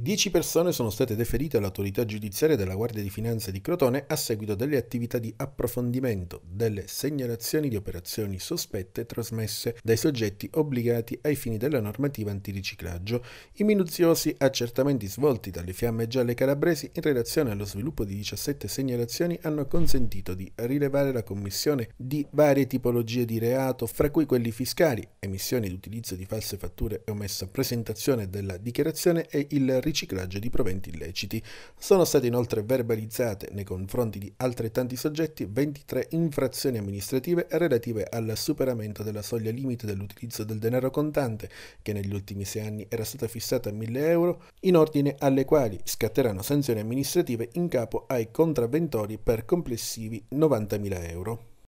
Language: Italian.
Dieci persone sono state deferite all'autorità giudiziaria della Guardia di Finanza di Crotone a seguito delle attività di approfondimento delle segnalazioni di operazioni sospette trasmesse dai soggetti obbligati ai fini della normativa antiriciclaggio, i minuziosi accertamenti svolti dalle fiamme gialle calabresi in relazione allo sviluppo di 17 segnalazioni hanno consentito di rilevare la commissione di varie tipologie di reato, fra cui quelli fiscali, emissioni ed utilizzo di false fatture e omessa presentazione della dichiarazione e il riciclaggio di proventi illeciti. Sono state inoltre verbalizzate nei confronti di altrettanti soggetti 23 infrazioni amministrative relative al superamento della soglia limite dell'utilizzo del denaro contante, che negli ultimi sei anni era stata fissata a 1000 euro, in ordine alle quali scatteranno sanzioni amministrative in capo ai contravventori per complessivi 90.000 euro.